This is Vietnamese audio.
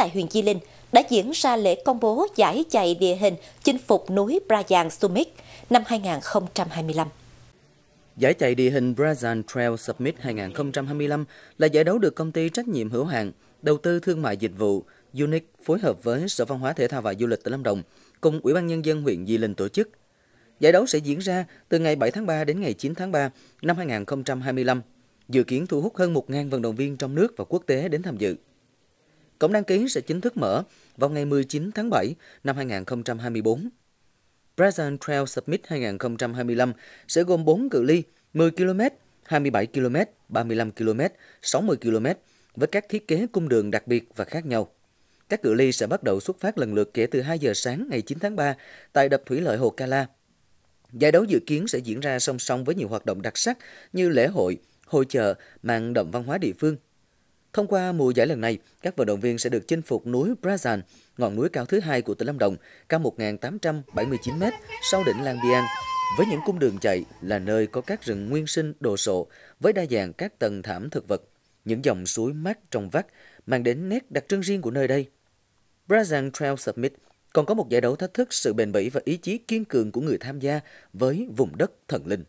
tại huyện Di Linh đã diễn ra lễ công bố giải chạy địa hình chinh phục núi Brazan Summit năm 2025. Giải chạy địa hình Brazan Trail Summit 2025 là giải đấu được công ty trách nhiệm hữu hạn đầu tư thương mại dịch vụ Unic phối hợp với Sở Văn hóa Thể thao và Du lịch tỉnh Lâm Đồng cùng Ủy ban Nhân dân huyện Di Linh tổ chức. Giải đấu sẽ diễn ra từ ngày 7 tháng 3 đến ngày 9 tháng 3 năm 2025, dự kiến thu hút hơn 1.000 vận động viên trong nước và quốc tế đến tham dự. Cổng đăng ký sẽ chính thức mở vào ngày 19 tháng 7 năm 2024. Brazil Trail Summit 2025 sẽ gồm 4 cự ly 10 km, 27 km, 35 km, 60 km với các thiết kế cung đường đặc biệt và khác nhau. Các cự ly sẽ bắt đầu xuất phát lần lượt kể từ 2 giờ sáng ngày 9 tháng 3 tại đập thủy lợi Hồ Cala. Giải đấu dự kiến sẽ diễn ra song song với nhiều hoạt động đặc sắc như lễ hội, hội chợ, mạng động văn hóa địa phương, Thông qua mùa giải lần này, các vận động viên sẽ được chinh phục núi Brazan, ngọn núi cao thứ hai của tỉnh Lâm Đồng, cao 1.879m sau đỉnh Lan Biang. Với những cung đường chạy là nơi có các rừng nguyên sinh đồ sộ với đa dạng các tầng thảm thực vật, những dòng suối mát trong vắt mang đến nét đặc trưng riêng của nơi đây. Brazan Trail Summit còn có một giải đấu thách thức sự bền bỉ và ý chí kiên cường của người tham gia với vùng đất thần linh.